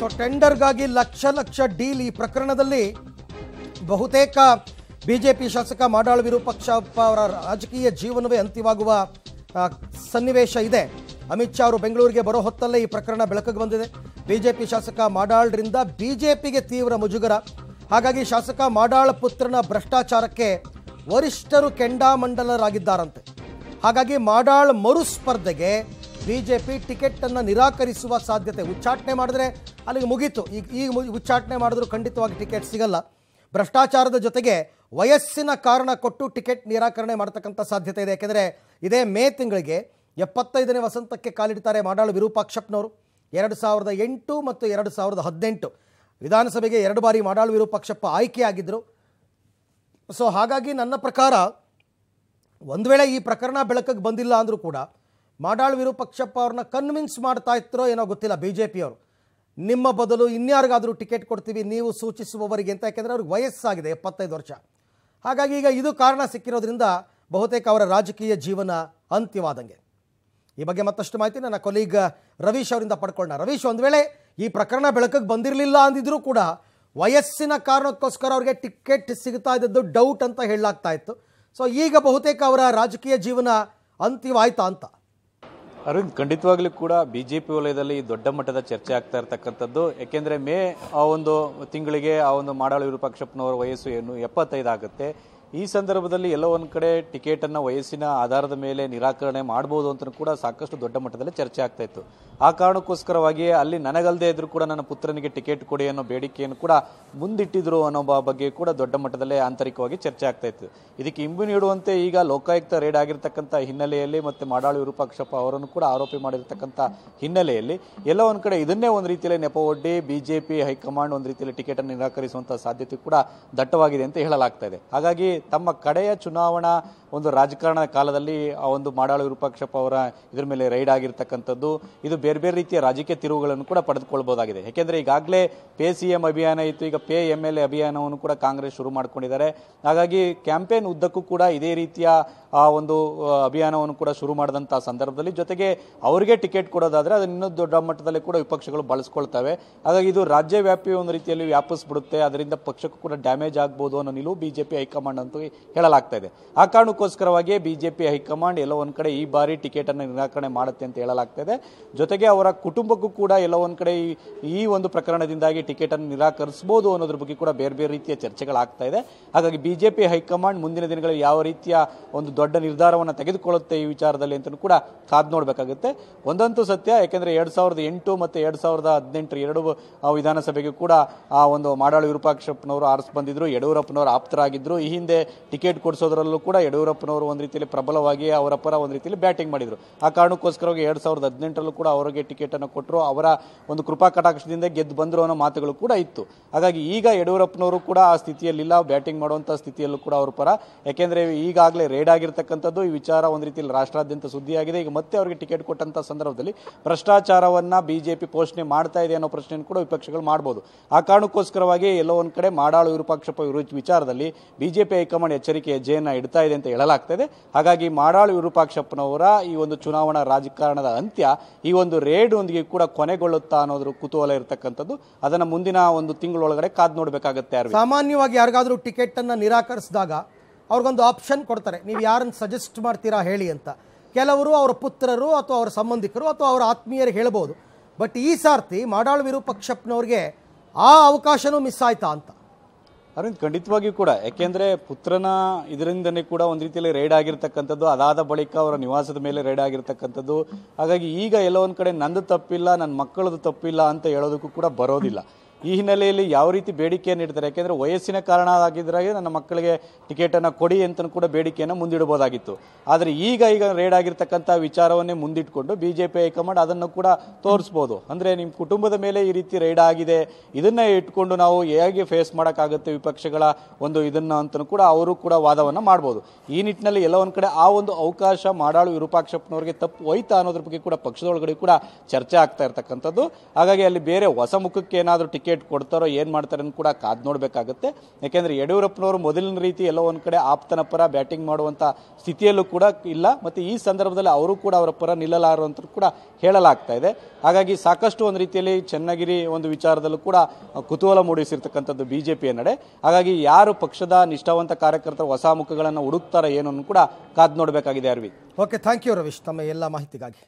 so ಟೆಂಡರ್ಗಾಗಿ lakh lakh deal ಈ ಪ್ರಕರಣದಲ್ಲಿ ಬಹುತೇಕ ಬಿಜೆಪಿ ಶಾಸಕ ಮಾಡಾಳ್ ವಿರೂಪಾಕ್ಷಪ್ಪ ಅವರ ರಾಜಕೀಯ ಜೀವನವೇ ಅಂತ್ಯವಾಗುವ ಸನ್ನಿವೇಶ ಇದೆ ಅಮಿತ್ ಶಾ ಅವರು ಬೆಂಗಳೂರಿಗೆ ಬರೋ ಹೊತ್ತಲ್ಲೇ ಈ ಪ್ರಕರಣ ಬೆಳಕಿಗೆ ಬಂದಿದೆ ಬಿಜೆಪಿ ಶಾಸಕ ಮಾಡಾಳ್ರಿಂದ ಬಿಜೆಪಿಗೆ ತೀವ್ರ ಮುಜುಗರ ಹಾಗಾಗಿ ಶಾಸಕ ಮಾಡಾಳ್ ಪುತ್ರನ ಭ್ರಷ್ಟಾಚಾರಕ್ಕೆ ವರಿಷ್ಠರು ಕೆಂಡಾಮಂಡಲರಾಗಿದ್ದಾರಂತೆ ಹಾಗಾಗಿ ಮಾಡಾಳ್ ಮರುಸ್ಪರ್ಧೆಗೆ ಬಿಜೆಪಿ ಟಿಕೆಟ್ ಅನ್ನು ನಿರಾಕರಿಸುವ ಸಾಧ್ಯತೆ ಉಚ್ಚಾಟನೆ ಮಾಡಿದ್ರೆ ಅಲ್ಲಿಗೆ ಮುಗೀತು ಈಗ ಈಗ ಉಚ್ಚಾಟನೆ ಮಾಡಿದ್ರು ಖಂಡಿತವಾಗಿ ಟಿಕೆಟ್ ಸಿಗಲ್ಲ ಭ್ರಷ್ಟಾಚಾರದ ಜೊತೆಗೆ ವಯಸ್ಸಿನ ಕಾರಣ ಕೊಟ್ಟು ಟಿಕೆಟ್ ನಿರಾಕರಣೆ ಮಾಡ್ತಕ್ಕಂಥ ಸಾಧ್ಯತೆ ಇದೆ ಯಾಕೆಂದರೆ ಇದೇ ಮೇ ತಿಂಗಳಿಗೆ ಎಪ್ಪತ್ತೈದನೇ ವಸಂತಕ್ಕೆ ಕಾಲಿಡ್ತಾರೆ ಮಾಡಾಳು ವಿರೂಪಾಕ್ಷಪ್ಪನವರು ಎರಡು ಸಾವಿರದ ಎಂಟು ಮತ್ತು ಎರಡು ಸಾವಿರದ ಹದಿನೆಂಟು ವಿಧಾನಸಭೆಗೆ ಎರಡು ಬಾರಿ ಮಾಡಾಳು ವಿರೂಪಾಕ್ಷಪ್ಪ ಆಯ್ಕೆಯಾಗಿದ್ದರು ಸೊ ಹಾಗಾಗಿ ನನ್ನ ಪ್ರಕಾರ ಒಂದು ವೇಳೆ ಈ ಪ್ರಕರಣ ಬೆಳಕಿಗೆ ಬಂದಿಲ್ಲ ಅಂದರೂ ಕೂಡ ಮಾಡಾಳ್ ವಿರೂಪಾಕ್ಷಪ್ಪ ಅವ್ರನ್ನ ಕನ್ವಿನ್ಸ್ ಮಾಡ್ತಾ ಇತ್ತರೋ ಏನೋ ಗೊತ್ತಿಲ್ಲ ಬಿ ಜೆ ಪಿಯವರು ನಿಮ್ಮ ಬದಲು ಇನ್ಯಾರಿಗಾದರೂ ಟಿಕೆಟ್ ಕೊಡ್ತೀವಿ ನೀವು ಸೂಚಿಸುವವರಿಗೆ ಅಂತ ಯಾಕೆಂದರೆ ಅವ್ರಿಗೆ ವಯಸ್ಸಾಗಿದೆ ಎಪ್ಪತ್ತೈದು ವರ್ಷ ಹಾಗಾಗಿ ಈಗ ಇದು ಕಾರಣ ಸಿಕ್ಕಿರೋದ್ರಿಂದ ಬಹುತೇಕ ಅವರ ರಾಜಕೀಯ ಜೀವನ ಅಂತ್ಯವಾದಂಗೆ ಈ ಬಗ್ಗೆ ಮತ್ತಷ್ಟು ಮಾಹಿತಿ ನನ್ನ ಕೊಲೀಗ್ ರವೀಶ್ ಅವರಿಂದ ಪಡ್ಕೊಳ್ಳೋಣ ರವೀಶ್ ಒಂದು ವೇಳೆ ಈ ಪ್ರಕರಣ ಬೆಳಕಿಗೆ ಬಂದಿರಲಿಲ್ಲ ಅಂದಿದ್ರೂ ಕೂಡ ವಯಸ್ಸಿನ ಕಾರಣಕ್ಕೋಸ್ಕರ ಅವ್ರಿಗೆ ಟಿಕೆಟ್ ಸಿಗ್ತಾ ಇದ್ದದ್ದು ಡೌಟ್ ಅಂತ ಹೇಳಲಾಗ್ತಾ ಇತ್ತು ಸೊ ಈಗ ಬಹುತೇಕ ಅವರ ರಾಜಕೀಯ ಜೀವನ ಅಂತ್ಯವಾಯ್ತಾ ಅಂತ ಅರವಿಂದ್ ಖಂಡಿತವಾಗ್ಲೂ ಕೂಡ ಬಿ ಜೆ ಪಿ ವಲಯದಲ್ಲಿ ದೊಡ್ಡ ಮಟ್ಟದ ಚರ್ಚೆ ಆಗ್ತಾ ಇರತಕ್ಕಂಥದ್ದು ಯಾಕೆಂದ್ರೆ ಮೇ ಆ ಒಂದು ತಿಂಗಳಿಗೆ ಆ ಒಂದು ಮಾಡಾಳ ವಿರೂಪಾಕ್ಷಪ್ಪನವರ ವಯಸ್ಸು ಏನು ಎಪ್ಪತ್ತೈದು ಆಗುತ್ತೆ ಈ ಸಂದರ್ಭದಲ್ಲಿ ಎಲ್ಲೋ ಒಂದು ಕಡೆ ಟಿಕೆಟನ್ನು ವಯಸ್ಸಿನ ಆಧಾರದ ಮೇಲೆ ನಿರಾಕರಣೆ ಮಾಡ್ಬೋದು ಅಂತ ಕೂಡ ಸಾಕಷ್ಟು ದೊಡ್ಡ ಮಟ್ಟದಲ್ಲಿ ಚರ್ಚೆ ಆಗ್ತಾ ಇತ್ತು ಆ ಕಾರಣಕ್ಕೋಸ್ಕರವಾಗಿ ಅಲ್ಲಿ ನನಗಲ್ಲದೆ ಇದ್ರು ಕೂಡ ನನ್ನ ಪುತ್ರನಿಗೆ ಟಿಕೆಟ್ ಕೊಡಿ ಅನ್ನೋ ಬೇಡಿಕೆಯನ್ನು ಕೂಡ ಮುಂದಿಟ್ಟಿದ್ರು ಅನ್ನೋ ಬಗ್ಗೆ ಕೂಡ ದೊಡ್ಡ ಮಟ್ಟದಲ್ಲೇ ಆಂತರಿಕವಾಗಿ ಚರ್ಚೆ ಆಗ್ತಾ ಇತ್ತು ಇದಕ್ಕೆ ಇಂಬು ನೀಡುವಂತೆ ಈಗ ಲೋಕಾಯುಕ್ತ ರೇಡ್ ಆಗಿರತಕ್ಕಂಥ ಹಿನ್ನೆಲೆಯಲ್ಲಿ ಮತ್ತೆ ಮಾಡಾಳು ವಿರೂಪಾಕ್ಷಪ್ಪ ಅವರನ್ನು ಕೂಡ ಆರೋಪಿ ಮಾಡಿರ್ತಕ್ಕಂಥ ಹಿನ್ನೆಲೆಯಲ್ಲಿ ಎಲ್ಲ ಒಂದು ಕಡೆ ಇದನ್ನೇ ಒಂದು ರೀತಿಯಲ್ಲಿ ನೆಪ ಒಡ್ಡಿ ಬಿಜೆಪಿ ಹೈಕಮಾಂಡ್ ಒಂದು ರೀತಿಯಲ್ಲಿ ಟಿಕೆಟ್ ಅನ್ನು ನಿರಾಕರಿಸುವಂತಹ ಸಾಧ್ಯತೆ ಕೂಡ ದಟ್ಟವಾಗಿದೆ ಅಂತ ಹೇಳಲಾಗ್ತಾ ಇದೆ ಹಾಗಾಗಿ ತಮ್ಮ ಕಡೆಯ ಚುನಾವಣಾ ಒಂದು ರಾಜಕಾರಣ ಕಾಲದಲ್ಲಿ ಆ ಒಂದು ಮಾಡಾಳು ವಿರೂಪಾಕ್ಷಪ್ಪ ಅವರ ಇದ್ರ ಮೇಲೆ ರೈಡ್ ಆಗಿರ್ತಕ್ಕಂಥದ್ದು ಇದು ಬೇರೆ ಬೇರೆ ರೀತಿಯ ರಾಜಕೀಯ ತಿರುವುಗಳನ್ನು ಕೂಡ ಪಡೆದುಕೊಳ್ಬೋದಾಗಿದೆ ಯಾಕೆಂದರೆ ಈಗಾಗಲೇ ಪೇ ಸಿ ಎಂ ಅಭಿಯಾನ ಇತ್ತು ಈಗ ಪೇ ಎಂ ಎಲ್ ಎ ಅಭಿಯಾನವನ್ನು ಕೂಡ ಕಾಂಗ್ರೆಸ್ ಶುರು ಮಾಡಿಕೊಂಡಿದ್ದಾರೆ ಹಾಗಾಗಿ ಕ್ಯಾಂಪೇನ್ ಉದ್ದಕ್ಕೂ ಕೂಡ ಇದೇ ರೀತಿಯ ಆ ಒಂದು ಅಭಿಯಾನವನ್ನು ಕೂಡ ಶುರು ಮಾಡಿದಂಥ ಸಂದರ್ಭದಲ್ಲಿ ಜೊತೆಗೆ ಅವರಿಗೆ ಟಿಕೆಟ್ ಕೊಡೋದಾದರೆ ಅದನ್ನು ಇನ್ನೂ ದೊಡ್ಡ ಮಟ್ಟದಲ್ಲಿ ಕೂಡ ವಿಪಕ್ಷಗಳು ಬಳಸ್ಕೊಳ್ತವೆ ಹಾಗಾಗಿ ಇದು ರಾಜ್ಯ ವ್ಯಾಪಿ ಒಂದು ರೀತಿಯಲ್ಲಿ ಬಿಡುತ್ತೆ ಅದರಿಂದ ಪಕ್ಷಕ್ಕೂ ಕೂಡ ಡ್ಯಾಮೇಜ್ ಆಗ್ಬೋದು ಅನ್ನೋ ನಿಲುವು ಬಿಜೆಪಿ ಹೈಕಮಾಂಡ್ ಅಂತ ಹೇಳಲಾಗ್ತಾ ಇದೆ ಆ ಕಾರಣಕ್ಕೋಸ್ಕರವಾಗಿ ಬಿಜೆಪಿ ಹೈಕಮಾಂಡ್ ಎಲ್ಲೋ ಒಂದು ಕಡೆ ಈ ಬಾರಿ ಟಿಕೆಟ್ ಅನ್ನು ನಿರಾಕರಣೆ ಮಾಡುತ್ತೆ ಅಂತ ಹೇಳಲಾಗ್ತಾ ಇದೆ ಜೊತೆಗೆ ಜೊತೆಗೆ ಅವರ ಕುಟುಂಬಕ್ಕೂ ಕೂಡ ಎಲ್ಲ ಒಂದು ಕಡೆ ಈ ಒಂದು ಪ್ರಕರಣದಿಂದಾಗಿ ಟಿಕೆಟನ್ನು ನಿರಾಕರಿಸಬಹುದು ಅನ್ನೋದ್ರ ಬಗ್ಗೆ ಕೂಡ ಬೇರೆ ಬೇರೆ ರೀತಿಯ ಚರ್ಚೆಗಳಾಗ್ತಾ ಇದೆ ಹಾಗಾಗಿ ಬಿಜೆಪಿ ಹೈಕಮಾಂಡ್ ಮುಂದಿನ ದಿನಗಳಲ್ಲಿ ಯಾವ ರೀತಿಯ ಒಂದು ದೊಡ್ಡ ನಿರ್ಧಾರವನ್ನು ತೆಗೆದುಕೊಳ್ಳುತ್ತೆ ಈ ವಿಚಾರದಲ್ಲಿ ಅಂತ ಕೂಡ ಕಾದ್ ನೋಡಬೇಕಾಗುತ್ತೆ ಒಂದಂತೂ ಸತ್ಯ ಯಾಕೆಂದರೆ ಎರಡು ಸಾವಿರದ ಎಂಟು ಮತ್ತು ಎರಡು ಸಾವಿರದ ಹದಿನೆಂಟು ಎರಡು ವಿಧಾನಸಭೆಗೆ ಕೂಡ ಆ ಒಂದು ಮಾಡಾಳ ವಿರೂಪಾಕ್ಷಪ್ಪನವರು ಆರಿಸ್ ಬಂದಿದ್ರು ಯಡಿಯೂರಪ್ಪನವರು ಆಪ್ತರಾಗಿದ್ರು ಈ ಹಿಂದೆ ಟಿಕೆಟ್ ಕೊಡಿಸೋದ್ರಲ್ಲೂ ಕೂಡ ಯಡಿಯೂರಪ್ಪನವರು ಒಂದು ರೀತಿಯಲ್ಲಿ ಪ್ರಬಲವಾಗಿ ಅವರ ಪರ ಒಂದು ರೀತಿಯಲ್ಲಿ ಬ್ಯಾಟಿಂಗ್ ಮಾಡಿದರು ಆ ಕಾರಣಕ್ಕೋಸ್ಕರವಾಗಿ ಎರಡ್ ಸಾವಿರದ ಹದಿನೆಂಟರಲ್ಲೂ ಕೂಡ ಅವರು ಅವರಿಗೆ ಅನ್ನು ಕೊಟ್ಟರು ಅವರ ಒಂದು ಕೃಪಾ ಕಟಾಕ್ಷದಿಂದ ಗೆದ್ದು ಬಂದರು ಅನ್ನೋ ಮಾತುಗಳು ಕೂಡ ಇತ್ತು ಹಾಗಾಗಿ ಈಗ ಯಡಿಯೂರಪ್ಪನವರು ಕೂಡ ಆ ಸ್ಥಿತಿಯಲ್ಲಿಲ್ಲ ಬ್ಯಾಟಿಂಗ್ ಮಾಡುವಂತಹ ಸ್ಥಿತಿಯಲ್ಲೂ ಕೂಡ ಅವರ ಪರ ಯಾಕೆಂದರೆ ಈಗಾಗಲೇ ರೇಡ್ ಆಗಿರ್ತಕ್ಕಂಥದ್ದು ಈ ವಿಚಾರ ಒಂದು ರೀತಿಯಲ್ಲಿ ರಾಷ್ಟ್ರಾದ್ಯಂತ ಸುದ್ದಿಯಾಗಿದೆ ಈಗ ಮತ್ತೆ ಅವರಿಗೆ ಟಿಕೆಟ್ ಕೊಟ್ಟಂತಹ ಸಂದರ್ಭದಲ್ಲಿ ಭ್ರಷ್ಟಾಚಾರವನ್ನು ಬಿಜೆಪಿ ಪೋಷಣೆ ಮಾಡ್ತಾ ಇದೆ ಅನ್ನೋ ಪ್ರಶ್ನೆಯನ್ನು ಕೂಡ ವಿಪಕ್ಷಗಳು ಮಾಡಬಹುದು ಆ ಕಾರಣಕ್ಕೋಸ್ಕರವಾಗಿ ಎಲ್ಲೋ ಒಂದ್ ಕಡೆ ಮಾಡಾಳು ವಿರೂಪಾಕ್ಷಪ್ಪ ವಿಚಾರದಲ್ಲಿ ಬಿಜೆಪಿ ಹೈಕಮಾಂಡ್ ಎಚ್ಚರಿಕೆ ಹೆಜ್ಜೆಯನ್ನು ಇಡ್ತಾ ಇದೆ ಅಂತ ಹೇಳಲಾಗ್ತದೆ ಹಾಗಾಗಿ ಮಾಡಾಳು ವಿರೂಪಾಕ್ಷಪ್ಪನವರ ಈ ಒಂದು ಚುನಾವಣಾ ರಾಜಕಾರಣದ ಅಂತ್ಯ ಈ ಒಂದು ರೇಡ್ ಒಂದಿಗೆ ಕೂಡ ಕೊನೆಗೊಳ್ಳುತ್ತಾ ಅನ್ನೋದ್ರ ಕುತೂಹಲ ಇರತಕ್ಕಂಥದ್ದು ಅದನ್ನು ಮುಂದಿನ ಒಂದು ತಿಂಗಳೊಳಗಡೆ ಕಾದ್ ನೋಡಬೇಕಾಗತ್ತೆ ಸಾಮಾನ್ಯವಾಗಿ ಯಾರಿಗಾದರೂ ಟಿಕೆಟನ್ನು ನಿರಾಕರಿಸಿದಾಗ ಅವ್ರಿಗೊಂದು ಆಪ್ಷನ್ ಕೊಡ್ತಾರೆ ನೀವು ಯಾರನ್ನು ಸಜೆಸ್ಟ್ ಮಾಡ್ತೀರಾ ಹೇಳಿ ಅಂತ ಕೆಲವರು ಅವರ ಪುತ್ರರು ಅಥವಾ ಅವರ ಸಂಬಂಧಿಕರು ಅಥವಾ ಅವರ ಆತ್ಮೀಯರು ಹೇಳ್ಬೋದು ಬಟ್ ಈ ಸಾರ್ತಿ ಮಾಡಾಳ್ ವಿರೂಪಕ್ಷಪ್ಪನವ್ರಿಗೆ ಆ ಅವಕಾಶನೂ ಮಿಸ್ ಆಯ್ತಾ ಅಂತ ಅರವಿಂದ್ ಖಂಡಿತವಾಗಿಯೂ ಕೂಡ ಯಾಕೆಂದ್ರೆ ಪುತ್ರನ ಇದರಿಂದನೇ ಕೂಡ ಒಂದು ರೀತಿಯಲ್ಲಿ ರೈಡ್ ಆಗಿರ್ತಕ್ಕಂಥದ್ದು ಅದಾದ ಬಳಿಕ ಅವರ ನಿವಾಸದ ಮೇಲೆ ರೈಡ್ ಆಗಿರ್ತಕ್ಕಂಥದ್ದು ಹಾಗಾಗಿ ಈಗ ಎಲ್ಲೋ ಒಂದು ಕಡೆ ನಂದು ತಪ್ಪಿಲ್ಲ ನನ್ನ ಮಕ್ಕಳದು ತಪ್ಪಿಲ್ಲ ಅಂತ ಹೇಳೋದಕ್ಕೂ ಕೂಡ ಬರೋದಿಲ್ಲ ಈ ಹಿನ್ನೆಲೆಯಲ್ಲಿ ಯಾವ ರೀತಿ ಬೇಡಿಕೆಯನ್ನು ಇಡ್ತಾರೆ ಯಾಕೆಂದರೆ ವಯಸ್ಸಿನ ಕಾರಣ ಆಗಿದ್ರಾಗೆ ನನ್ನ ಮಕ್ಕಳಿಗೆ ಟಿಕೆಟನ್ನು ಕೊಡಿ ಅಂತ ಕೂಡ ಬೇಡಿಕೆಯನ್ನು ಮುಂದಿಡಬಹುದಾಗಿತ್ತು ಆದರೆ ಈಗ ಈಗ ರೇಡ್ ಆಗಿರ್ತಕ್ಕಂಥ ವಿಚಾರವನ್ನೇ ಮುಂದಿಟ್ಕೊಂಡು ಬಿ ಜೆ ಪಿ ಹೈಕಮಾಂಡ್ ಅದನ್ನು ಕೂಡ ತೋರಿಸ್ಬೋದು ಅಂದರೆ ನಿಮ್ಮ ಕುಟುಂಬದ ಮೇಲೆ ಈ ರೀತಿ ರೈಡ್ ಆಗಿದೆ ಇದನ್ನೇ ಇಟ್ಕೊಂಡು ನಾವು ಹೇಗೆ ಫೇಸ್ ಮಾಡೋಕ್ಕಾಗುತ್ತೆ ವಿಪಕ್ಷಗಳ ಒಂದು ಇದನ್ನು ಅಂತ ಕೂಡ ಅವರು ಕೂಡ ವಾದವನ್ನು ಮಾಡ್ಬೋದು ಈ ನಿಟ್ಟಿನಲ್ಲಿ ಎಲ್ಲ ಒಂದು ಕಡೆ ಆ ಒಂದು ಅವಕಾಶ ಮಾಡಾಳು ವಿರೂಪಾಕ್ಷಪ್ಪನವ್ರಿಗೆ ತಪ್ಪು ಹೋಯ್ತಾ ಅನ್ನೋದ್ರ ಬಗ್ಗೆ ಕೂಡ ಪಕ್ಷದೊಳಗಡೆ ಕೂಡ ಚರ್ಚೆ ಆಗ್ತಾ ಇರ್ತಕ್ಕಂಥದ್ದು ಹಾಗಾಗಿ ಅಲ್ಲಿ ಬೇರೆ ಹೊಸ ಮುಖಕ್ಕೆ ಏನಾದರೂ ಟಿಕೆಟ್ ಟಿಕೆಟ್ ಕೊಡ್ತಾರೋ ಏನು ಮಾಡ್ತಾರೆ ಅಂತ ಕೂಡ ಕಾದು ನೋಡಬೇಕಾಗುತ್ತೆ ಯಾಕೆಂದರೆ ಯಡಿಯೂರಪ್ಪನವರು ಮೊದಲಿನ ರೀತಿ ಎಲ್ಲೋ ಒಂದು ಕಡೆ ಆಪ್ತನ ಪರ ಬ್ಯಾಟಿಂಗ್ ಮಾಡುವಂಥ ಸ್ಥಿತಿಯಲ್ಲೂ ಕೂಡ ಇಲ್ಲ ಮತ್ತು ಈ ಸಂದರ್ಭದಲ್ಲಿ ಅವರು ಕೂಡ ಅವರ ಪರ ನಿಲ್ಲಲಾರು ಅಂತ ಕೂಡ ಹೇಳಲಾಗ್ತಾ ಇದೆ ಹಾಗಾಗಿ ಸಾಕಷ್ಟು ಒಂದು ರೀತಿಯಲ್ಲಿ ಚನ್ನಗಿರಿ ಒಂದು ವಿಚಾರದಲ್ಲೂ ಕೂಡ ಕುತೂಹಲ ಮೂಡಿಸಿರ್ತಕ್ಕಂಥದ್ದು ಬಿ ಜೆ ಪಿಯ ನಡೆ ಹಾಗಾಗಿ ಯಾರು ಪಕ್ಷದ ನಿಷ್ಠಾವಂತ ಕಾರ್ಯಕರ್ತರು ಹೊಸ ಮುಖಗಳನ್ನು ಹುಡುಕ್ತಾರೆ ಏನು ಕೂಡ ಕಾದು ನೋಡಬೇಕಾಗಿದೆ ಅರ್ವಿ ಓಕೆ ಥ್ಯಾಂಕ್ ಯು ರವೀಶ್ ತಮ್ಮ ಎಲ್ಲ ಮಾಹಿತಿಗಾಗಿ